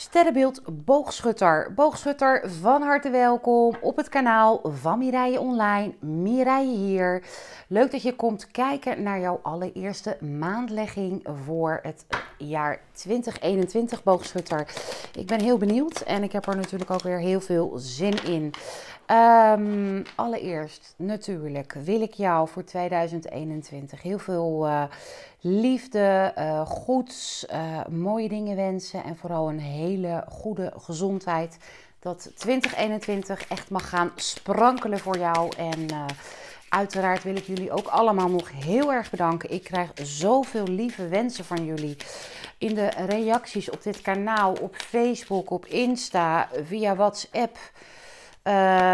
Sterrenbeeld Boogschutter. Boogschutter, van harte welkom op het kanaal van Mireille Online. Mireille hier. Leuk dat je komt kijken naar jouw allereerste maandlegging voor het jaar 2021, Boogschutter. Ik ben heel benieuwd en ik heb er natuurlijk ook weer heel veel zin in. Ehm, allereerst, natuurlijk, wil ik jou voor 2021 heel veel eh, liefde, uh, goeds, eh, mooie dingen wensen en vooral een hele goede gezondheid. Dat 2021 echt mag gaan sprankelen voor jou. En uiteraard wil ik jullie ook allemaal nog heel erg bedanken. Ik krijg zoveel lieve wensen van jullie in de reacties op dit kanaal, op Facebook, op Insta, via WhatsApp. Eh,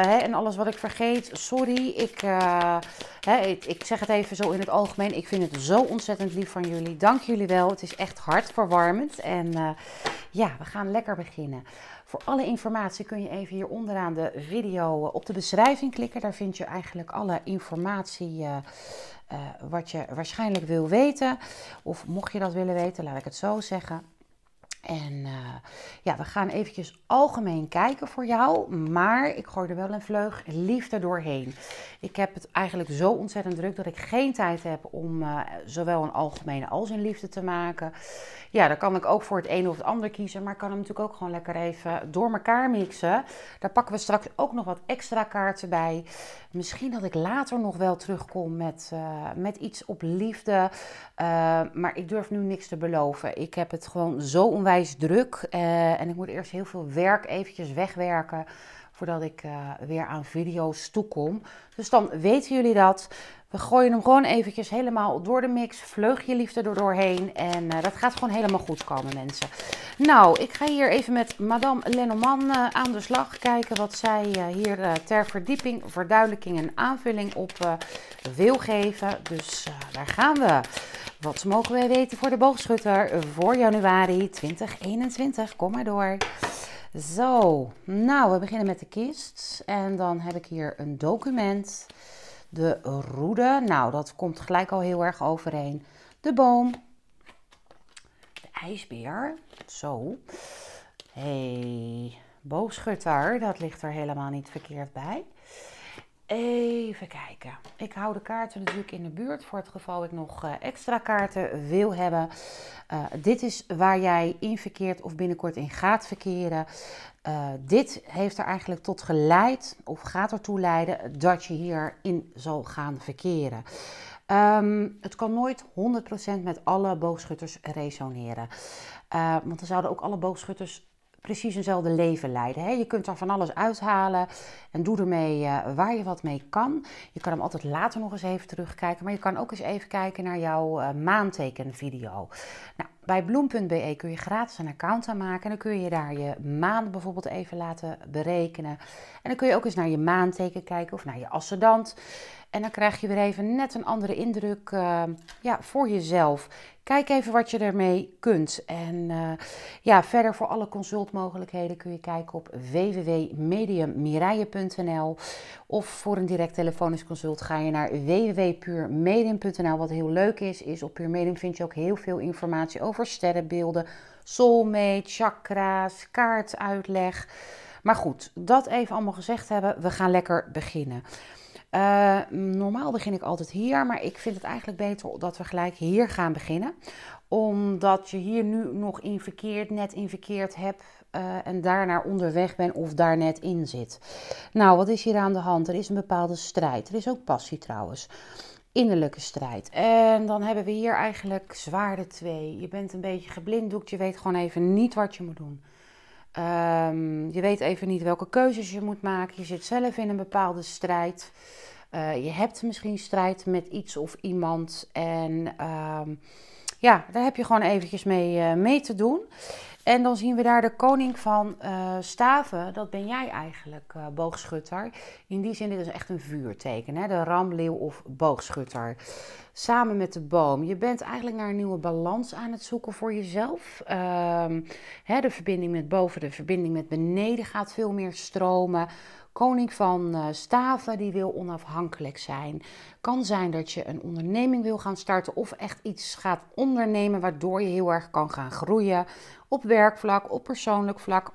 hè, en alles wat ik vergeet, sorry. Ik, eh, hè, ik, zeg het even zo in het algemeen. Ik vind het zo ontzettend lief van jullie. Dank jullie wel. Het is echt hartverwarmend. En eh, ja, we gaan lekker beginnen. Voor alle informatie kun je even hier onderaan de video op de beschrijving klikken. Daar vind je eigenlijk alle informatie wat je waarschijnlijk wil weten. Of mocht je dat willen weten, laat ik het zo zeggen. En eh, ja, we gaan eventjes algemeen kijken voor jou, maar ik gooi er wel een vleug liefde doorheen. Ik heb het eigenlijk zo ontzettend druk dat ik geen tijd heb om eh, zowel een algemene als een liefde te maken. Ja, dan kan ik ook voor het een of het ander kiezen, maar ik kan hem natuurlijk ook gewoon lekker even door elkaar mixen. Daar pakken we straks ook nog wat extra kaarten bij. Misschien dat ik later nog wel terugkom met, eh, met iets op liefde, maar ik durf nu niks te beloven. Ik heb het gewoon zo onwijs onwijs druk. Eh, en ik moet eerst heel veel werk eventjes wegwerken voordat ik eh, weer aan video's toekom. Dus dan weten jullie dat. We gooien hem gewoon eventjes helemaal door de mix. Vleug liefde er doorheen. En eh, dat gaat gewoon helemaal goed komen, mensen. Nou, ik ga hier even met Madame Lenormand uh, aan de slag. Kijken wat zij hier ter verdieping, verduidelijking en aanvulling op wil geven. Dus daar gaan we. Wat mogen wij weten voor de boogschutter voor januari 2021? Kom maar door. Zo, nou, we beginnen met de kist. En dan heb ik hier een document. De roede, nou, dat komt gelijk al heel erg overeen. De boom. De ijsbeer. Zo. hey, boogschutter, dat ligt er helemaal niet verkeerd bij. Even kijken. Ik hou de kaarten natuurlijk in de buurt voor het geval ik nog eh, extra kaarten wil hebben. Eh, dit is waar jij in verkeert of binnenkort in gaat verkeren. Eh, dit heeft er eigenlijk tot geleid of gaat ertoe leiden dat je hierin zal gaan verkeren. Ehm, het kan nooit 100% met alle boogschutters resoneren. want dan zouden ook alle boogschutters precies eenzelfde leven leiden. Hè? Je kunt daar van alles uithalen en doe ermee eh, waar je wat mee kan. Je kan hem altijd later nog eens even terugkijken, maar je kan ook eens even kijken naar jouw eh, maantekenvideo. Nou, bij bloem.be kun je gratis een account aanmaken. En dan kun je daar je maand bijvoorbeeld even laten berekenen. En dan kun je ook eens naar je maanteken kijken of naar je ascendant. En dan krijg je weer even net een andere indruk uh, ja, voor jezelf. Kijk even wat je ermee kunt. En eh, ja, verder voor alle consultmogelijkheden kun je kijken op www.mediummiraije.nl. Of voor een direct telefonisch consult ga je naar www.puurmedium.nl. Wat heel leuk is, is op Puurmedium vind je ook heel veel informatie over over sterrenbeelden, soulmate, chakra's, kaartuitleg. Maar goed, dat even allemaal gezegd hebben, we gaan lekker beginnen. Eh, normaal begin ik altijd hier, maar ik vind het eigenlijk beter dat we gelijk hier gaan beginnen. Omdat je hier nu nog in verkeerd, net in verkeerd hebt eh, en daarna onderweg bent of daar net in zit. Nou, wat is hier aan de hand? Er is een bepaalde strijd. Er is ook passie trouwens innerlijke strijd. En dan hebben we hier eigenlijk zwaarde 2. Je bent een beetje geblinddoekt, je weet gewoon even niet wat je moet doen. Ehm, je weet even niet welke keuzes je moet maken. Je zit zelf in een bepaalde strijd. Eh, je hebt misschien strijd met iets of iemand. En ehm, ja, daar heb je gewoon eventjes mee, eh, mee te doen. En dan zien we daar de koning van eh, staven. Dat ben jij eigenlijk, eh, boogschutter. In die zin, dit is echt een vuurteken. Hè? De ram, leeuw of boogschutter. Samen met de boom. Je bent eigenlijk naar een nieuwe balans aan het zoeken voor jezelf. Ehm, hè, de verbinding met boven, de verbinding met beneden gaat veel meer stromen Koning van eh, staven die wil onafhankelijk zijn. Kan zijn dat je een onderneming wil gaan starten of echt iets gaat ondernemen waardoor je heel erg kan gaan groeien. Op werkvlak, op persoonlijk vlak.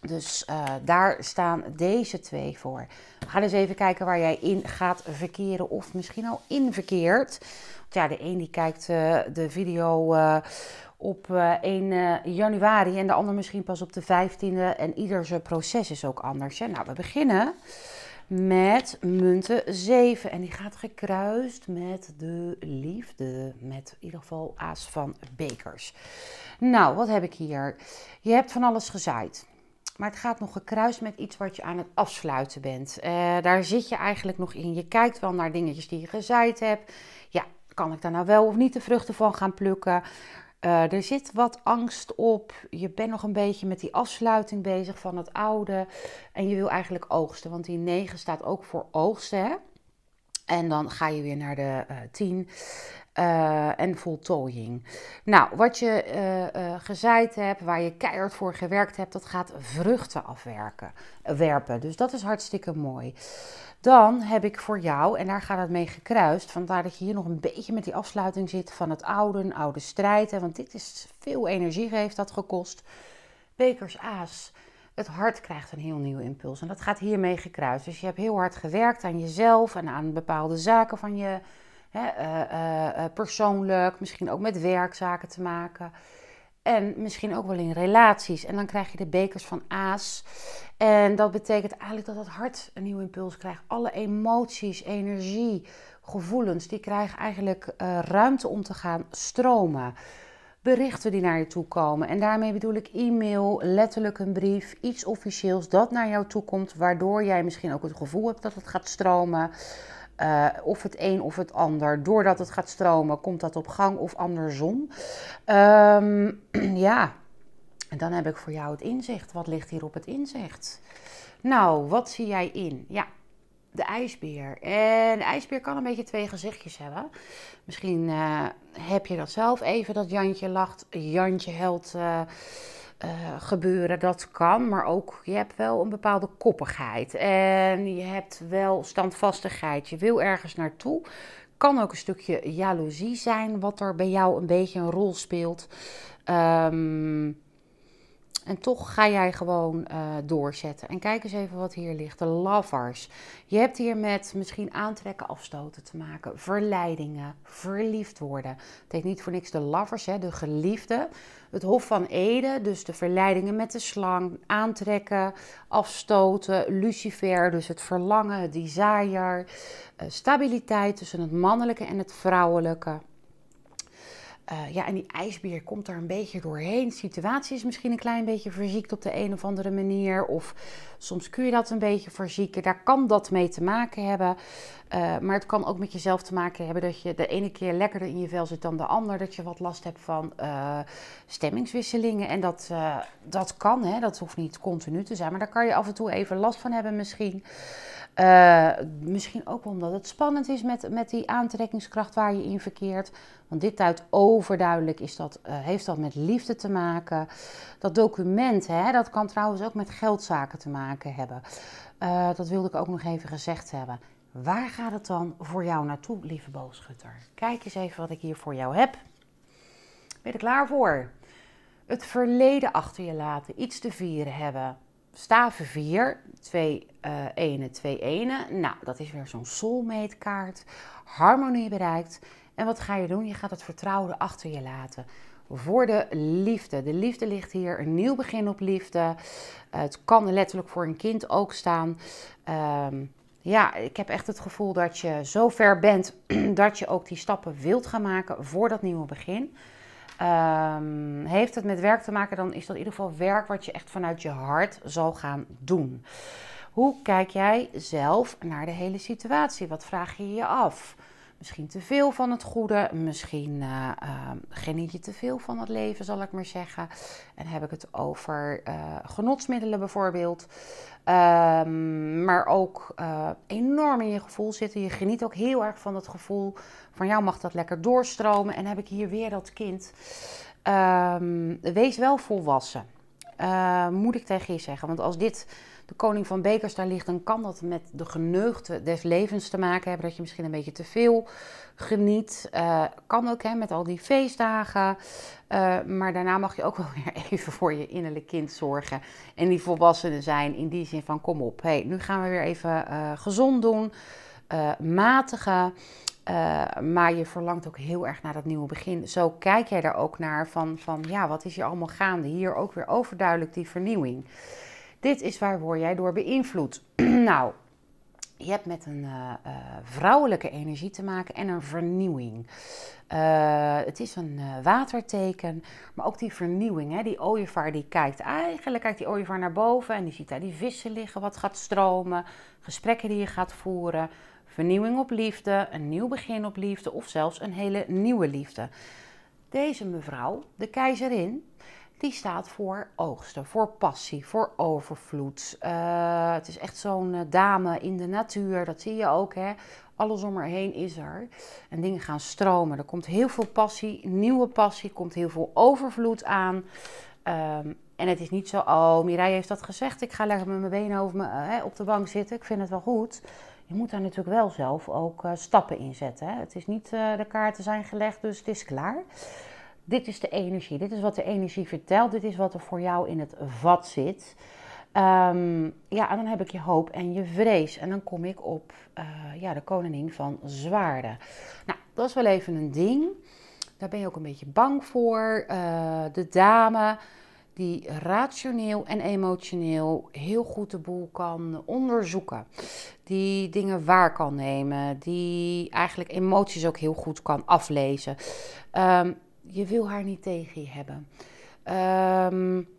Dus eh, daar staan deze twee voor. Ga gaan eens even kijken waar jij in gaat verkeren of misschien al in verkeert. Want ja, de een die kijkt eh, de video op 1 eh, eh, januari en de ander misschien pas op de 15e. En ieder zijn proces is ook anders. Nou, we beginnen met munten 7. En die gaat gekruist met de liefde. Met in ieder geval aas van bekers. Nou, wat heb ik hier? Je hebt van alles gezaaid. Maar het gaat nog gekruist met iets wat je aan het afsluiten bent. Eh, daar zit je eigenlijk nog in. Je kijkt wel naar dingetjes die je gezaaid hebt. Ja, kan ik daar nou wel of niet de vruchten van gaan plukken? Eh, er zit wat angst op. Je bent nog een beetje met die afsluiting bezig van het oude. En je wil eigenlijk oogsten, want die 9 staat ook voor oogsten. Hè? En dan ga je weer naar de 10 eh, eh, en voltooiing. Nou, wat je uh, gezaaid hebt, waar je keihard voor gewerkt hebt, dat gaat vruchten afwerken, werpen. Dus dat is hartstikke mooi. Dan heb ik voor jou, en daar gaat het mee gekruist, vandaar dat je hier nog een beetje met die afsluiting zit van het oude, oude strijd. want dit is veel energie heeft dat gekost. Bekers Aas het hart krijgt een heel nieuwe impuls. En dat gaat hiermee gekruist. Dus je hebt heel hard gewerkt aan jezelf en aan bepaalde zaken van je hè, eh, eh, eh, persoonlijk, misschien ook met werkzaken te maken. En misschien ook wel in relaties. En dan krijg je de bekers van aas. En dat betekent eigenlijk dat het hart een nieuwe impuls krijgt. Alle emoties, energie, gevoelens, die krijgen eigenlijk ruimte om te gaan stromen berichten die naar je toe komen. En daarmee bedoel ik e-mail, letterlijk een brief, iets officieels dat naar jou toe komt, waardoor jij misschien ook het gevoel hebt dat het gaat stromen. Eh, of het een of het ander. Doordat het gaat stromen, komt dat op gang of andersom. Ehm, ja, en dan heb ik voor jou het inzicht. Wat ligt hier op het inzicht? Nou, wat zie jij in? Ja, de ijsbeer. En de ijsbeer kan een beetje twee gezichtjes hebben. Misschien eh, heb je dat zelf even, dat Jantje lacht, Jantje helt eh, eh, gebeuren. Dat kan, maar ook je hebt wel een bepaalde koppigheid. En je hebt wel standvastigheid. Je wil ergens naartoe. Kan ook een stukje jaloezie zijn, wat er bij jou een beetje een rol speelt. Um, en toch ga jij gewoon eh, doorzetten. En kijk eens even wat hier ligt. De lovers. Je hebt hier met misschien aantrekken, afstoten te maken. Verleidingen, verliefd worden. Het heet niet voor niks de lovers, hè, de geliefden. Het Hof van Ede, dus de verleidingen met de slang. Aantrekken, afstoten. Lucifer, dus het verlangen, het desire. Eh, stabiliteit tussen het mannelijke en het vrouwelijke. Eh, ja, en die ijsbeer komt daar een beetje doorheen. De situatie is misschien een klein beetje verziekt op de een of andere manier. Of soms kun je dat een beetje verzieken. Daar kan dat mee te maken hebben. Eh, maar het kan ook met jezelf te maken hebben dat je de ene keer lekkerder in je vel zit dan de ander. Dat je wat last hebt van eh, stemmingswisselingen. En dat, dat kan, hè? dat hoeft niet continu te zijn. Maar daar kan je af en toe even last van hebben misschien. Eh, misschien ook omdat het spannend is met, met die aantrekkingskracht waar je in verkeert. Want dit duidt overduidelijk, is dat, eh, heeft dat met liefde te maken. Dat document, hè, dat kan trouwens ook met geldzaken te maken hebben. Eh, dat wilde ik ook nog even gezegd hebben. Waar gaat het dan voor jou naartoe, lieve boogschutter? Kijk eens even wat ik hier voor jou heb. Ben je er klaar voor? Het verleden achter je laten, iets te vieren hebben staven 4, 2 ene, 2 ene. Nou, dat is weer zo'n soulmate kaart. Harmonie bereikt. En wat ga je doen? Je gaat het vertrouwen achter je laten. Voor de liefde. De liefde ligt hier. Een nieuw begin op liefde. Eh, het kan letterlijk voor een kind ook staan. Ehm, ja, ik heb echt het gevoel dat je zo ver bent dat je ook die stappen wilt gaan maken voor dat nieuwe begin. Ehm, heeft het met werk te maken, dan is dat in ieder geval werk wat je echt vanuit je hart zal gaan doen. Hoe kijk jij zelf naar de hele situatie? Wat vraag je je af? misschien te veel van het goede, misschien eh, ehm, geniet je te veel van het leven, zal ik maar zeggen. En heb ik het over eh, genotsmiddelen bijvoorbeeld. Ehm, maar ook eh, enorm in je gevoel zitten. Je geniet ook heel erg van het gevoel van jou mag dat lekker doorstromen. En heb ik hier weer dat kind. Ehm, wees wel volwassen. moet ik tegen je zeggen. Want als dit de koning van bekers daar ligt, dan kan dat met de geneugte des levens te maken hebben. Dat je misschien een beetje te veel geniet. Eh, kan ook hè, met al die feestdagen. Eh, maar daarna mag je ook wel weer even voor je innerlijk kind zorgen. En die volwassenen zijn in die zin van kom op. Hey, nu gaan we weer even eh, gezond doen. matigen. maar je verlangt ook heel erg naar dat nieuwe begin. Zo kijk jij daar ook naar van, van ja, wat is hier allemaal gaande? Hier ook weer overduidelijk die vernieuwing. Dit is waar word jij door beïnvloed. nou, je hebt met een eh, eh, vrouwelijke energie te maken en een vernieuwing. Eh, het is een waterteken, maar ook die vernieuwing. Hè? Die ooievaar die kijkt eigenlijk, kijkt die ooievaar naar boven en die ziet daar die vissen liggen, wat gaat stromen, gesprekken die je gaat voeren, vernieuwing op liefde, een nieuw begin op liefde of zelfs een hele nieuwe liefde. Deze mevrouw, de keizerin, die staat voor oogsten, voor passie, voor overvloed. Eh, het is echt zo'n eh, dame in de natuur, dat zie je ook. Hè? Alles om haar heen is er. En dingen gaan stromen. Er komt heel veel passie, nieuwe passie, komt heel veel overvloed aan. Ehm, en het is niet zo, oh, Mirai heeft dat gezegd. Ik ga lekker met mijn benen over me, eh, op de bank zitten. Ik vind het wel goed. Je moet daar natuurlijk wel zelf ook stappen in zetten. Hè? Het is niet, de kaarten zijn gelegd, dus het is klaar. Dit is de energie. Dit is wat de energie vertelt. Dit is wat er voor jou in het vat zit. Ehm, ja, en dan heb ik je hoop en je vrees. En dan kom ik op eh, ja, de koningin van zwaarden. Nou, dat is wel even een ding. Daar ben je ook een beetje bang voor. Eh, de dame die rationeel en emotioneel heel goed de boel kan onderzoeken. Die dingen waar kan nemen. Die eigenlijk emoties ook heel goed kan aflezen. Um, je wil haar niet tegen je hebben. Um,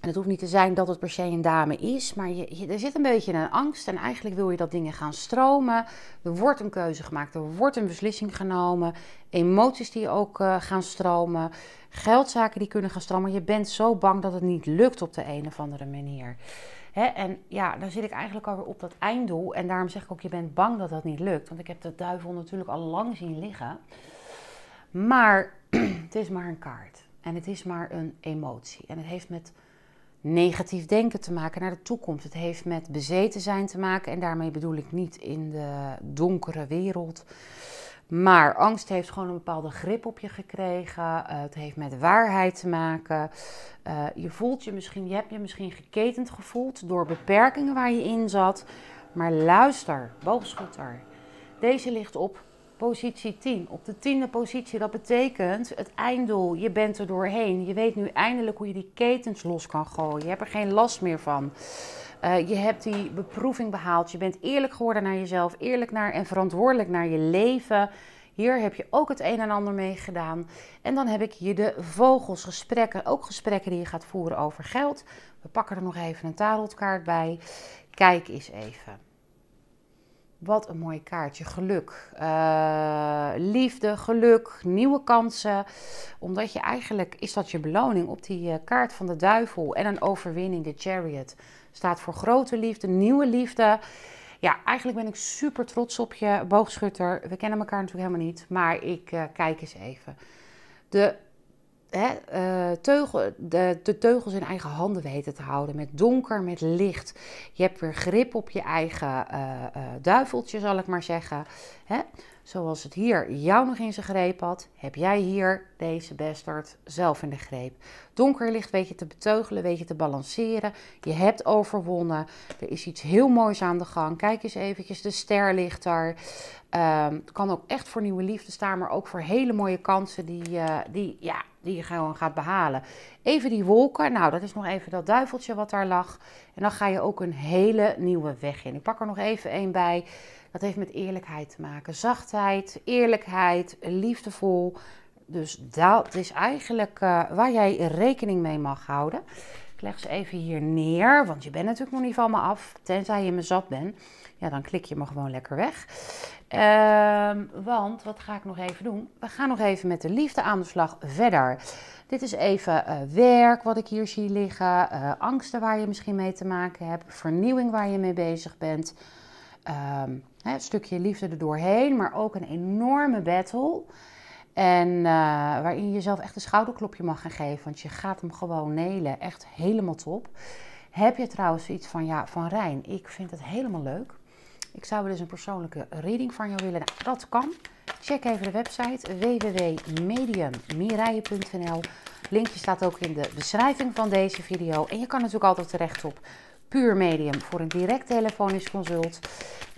en het hoeft niet te zijn dat het per se een dame is, maar je, er zit een beetje een angst. En eigenlijk wil je dat dingen gaan stromen. Er wordt een keuze gemaakt, er wordt een beslissing genomen. Emoties die ook eh, gaan stromen. Geldzaken die kunnen gaan stromen. Je bent zo bang dat het niet lukt op de een of andere manier. en ja, dan zit ik eigenlijk alweer op dat einddoel. En daarom zeg ik ook, je bent bang dat dat niet lukt. Want ik heb de duivel natuurlijk al lang zien liggen. Maar het is maar een kaart. En het is maar een emotie. En het heeft met negatief denken te maken naar de toekomst. Het heeft met bezeten zijn te maken. En daarmee bedoel ik niet in de donkere wereld. Maar angst heeft gewoon een bepaalde grip op je gekregen. Eh, het heeft met waarheid te maken. Eh, je voelt je misschien, je hebt je misschien geketend gevoeld door beperkingen waar je in zat. Maar luister, boogschutter. Deze ligt op positie 10. Op de tiende positie, dat betekent het einddoel. Je bent er doorheen. Je weet nu eindelijk hoe je die ketens los kan gooien. Je hebt er geen last meer van. Eh, je hebt die beproeving behaald. Je bent eerlijk geworden naar jezelf, eerlijk naar en verantwoordelijk naar je leven. Hier heb je ook het een en ander mee gedaan. En dan heb ik hier de vogelsgesprekken, ook gesprekken die je gaat voeren over geld. We pakken er nog even een tarotkaart bij. Kijk eens even. Wat een mooi kaartje. Geluk. Eh, liefde, geluk, nieuwe kansen. Omdat je eigenlijk, is dat je beloning op die eh, kaart van de duivel en een overwinning, de chariot. Staat voor grote liefde, nieuwe liefde. Ja, eigenlijk ben ik super trots op je, boogschutter. We kennen elkaar natuurlijk helemaal niet, maar ik eh, kijk eens even. De hè, eh, teugel, de, de, teugels in eigen handen weten te houden. Met donker, met licht. Je hebt weer grip op je eigen eh, eh, duiveltje, zal ik maar zeggen. Hè? Zoals het hier jou nog in zijn greep had, heb jij hier deze bestard zelf in de greep. Donker licht weet je te beteugelen, weet je te balanceren. Je hebt overwonnen. Er is iets heel moois aan de gang. Kijk eens eventjes, de ster ligt daar. Um, kan ook echt voor nieuwe liefde staan, maar ook voor hele mooie kansen die, eh, die, ja, die je gewoon gaat behalen. Even die wolken, nou dat is nog even dat duiveltje wat daar lag. En dan ga je ook een hele nieuwe weg in. Ik pak er nog even één bij. Dat heeft met eerlijkheid te maken. Zachtheid, eerlijkheid, liefdevol. Dus dat is eigenlijk eh, waar jij rekening mee mag houden. Ik leg ze even hier neer, want je bent natuurlijk nog niet van me af. Tenzij je me zat bent, ja, dan klik je me gewoon lekker weg. Ehm, want wat ga ik nog even doen? We gaan nog even met de liefde aan de slag verder. Dit is even eh, werk wat ik hier zie liggen, eh, angsten waar je misschien mee te maken hebt, vernieuwing waar je mee bezig bent. Ehm, het een stukje liefde erdoorheen, maar ook een enorme battle. En eh, waarin je jezelf echt een schouderklopje mag gaan geven, want je gaat hem gewoon nelen. Echt helemaal top. Heb je trouwens iets van, ja, van Rijn, ik vind het helemaal leuk. Ik zou dus een persoonlijke reading van jou willen. Nou, dat kan. Check even de website www.mediummirijen.nl. Linkje staat ook in de beschrijving van deze video. En je kan natuurlijk altijd terecht op Puur Medium voor een direct telefonisch consult.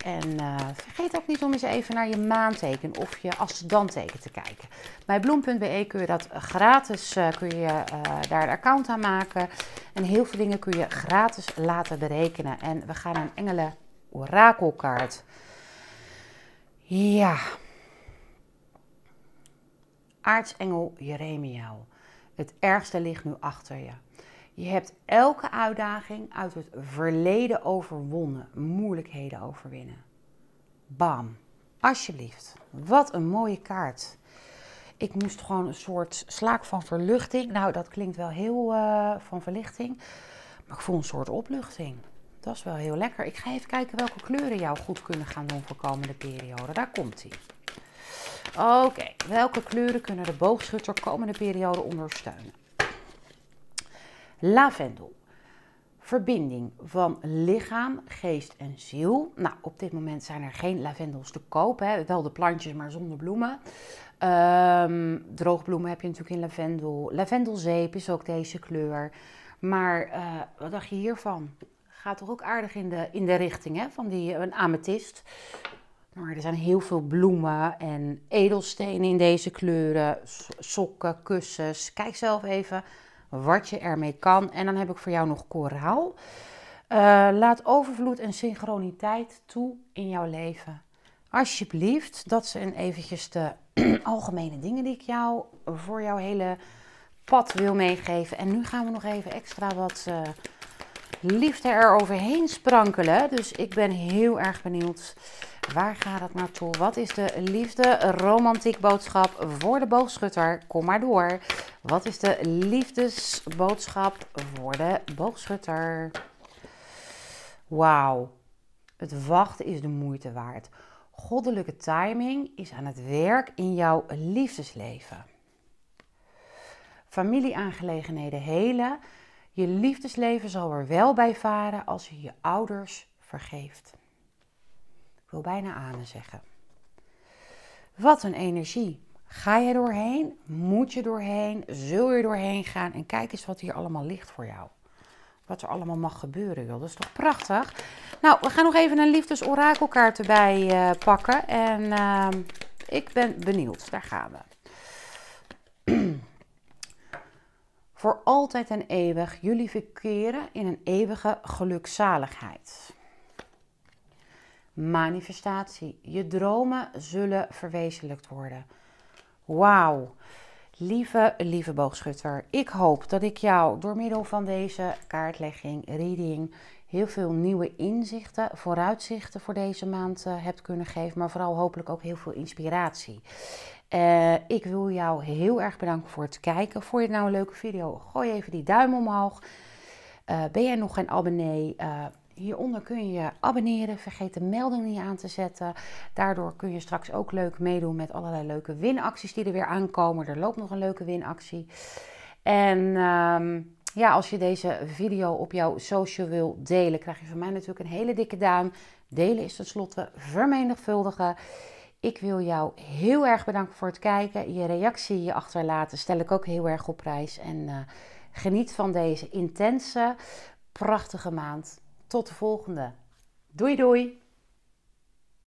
En eh, vergeet ook niet om eens even naar je maanteken of je ascendanteken te kijken. Bij bloem.be kun je dat gratis, eh, kun je eh, daar een account aan maken. En heel veel dingen kun je gratis laten berekenen. En we gaan een engelen orakelkaart. Ja. Aartsengel Jeremiaal. Het ergste ligt nu achter je. Je hebt elke uitdaging uit het verleden overwonnen, moeilijkheden overwinnen. Bam. Alsjeblieft. Wat een mooie kaart. Ik moest gewoon een soort slaak van verluchting. Nou, dat klinkt wel heel eh, van verlichting. Maar ik voel een soort opluchting. Dat is wel heel lekker. Ik ga even kijken welke kleuren jou goed kunnen gaan doen voor komende periode. Daar komt hij. Oké, welke kleuren kunnen de boogschutter komende periode ondersteunen? lavendel. Verbinding van lichaam, geest en ziel. Nou, op dit moment zijn er geen lavendels te koop. Hè? Wel de plantjes, maar zonder bloemen. Um, droogbloemen heb je natuurlijk in lavendel. Lavendelzeep is ook deze kleur. Maar eh, wat dacht je hiervan? Gaat toch ook aardig in de, in de richting hè? van die, een amethyst. Maar er zijn heel veel bloemen en edelstenen in deze kleuren. Sokken, kussens. Kijk zelf even wat je ermee kan. En dan heb ik voor jou nog koraal. Eh, laat overvloed en synchroniteit toe in jouw leven. Alsjeblieft, dat zijn eventjes de algemene dingen die ik jou voor jouw hele pad wil meegeven. En nu gaan we nog even extra wat eh, liefde eroverheen sprankelen. Dus ik ben heel erg benieuwd. Waar gaat het naartoe? Wat is de liefde romantiek boodschap voor de boogschutter? Kom maar door. Wat is de liefdesboodschap voor de boogschutter? Wauw. Het wachten is de moeite waard. Goddelijke timing is aan het werk in jouw liefdesleven. Familieaangelegenheden helen je liefdesleven zal er wel bij varen als je je ouders vergeeft. Ik wil bijna amen zeggen. Wat een energie. Ga je doorheen? Moet je doorheen? Zul je doorheen gaan? En kijk eens wat hier allemaal ligt voor jou. Wat er allemaal mag gebeuren, joh. Dat is toch prachtig? Nou, we gaan nog even een liefdesorakelkaart erbij eh, pakken. En ehm, ik ben benieuwd. Daar gaan we. voor altijd en eeuwig. Jullie verkeren in een eeuwige gelukzaligheid. Manifestatie. Je dromen zullen verwezenlijkt worden. Wauw. Lieve, lieve boogschutter, ik hoop dat ik jou door middel van deze kaartlegging, reading, heel veel nieuwe inzichten, vooruitzichten voor deze maand eh, heb kunnen geven, maar vooral hopelijk ook heel veel inspiratie. Uh, ik wil jou heel erg bedanken voor het kijken. Vond je het nou een leuke video? Gooi even die duim omhoog. Eh, ben jij nog geen abonnee? Eh, hieronder kun je je abonneren. Vergeet de melding niet aan te zetten. Daardoor kun je straks ook leuk meedoen met allerlei leuke winacties die er weer aankomen. Er loopt nog een leuke winactie. En ehm, ja, als je deze video op jouw social wil delen, krijg je van mij natuurlijk een hele dikke duim. Delen is tenslotte vermenigvuldigen. Ik wil jou heel erg bedanken voor het kijken. Je reactie je achterlaten stel ik ook heel erg op prijs. En eh, geniet van deze intense, prachtige maand. Tot de volgende. Doei doei!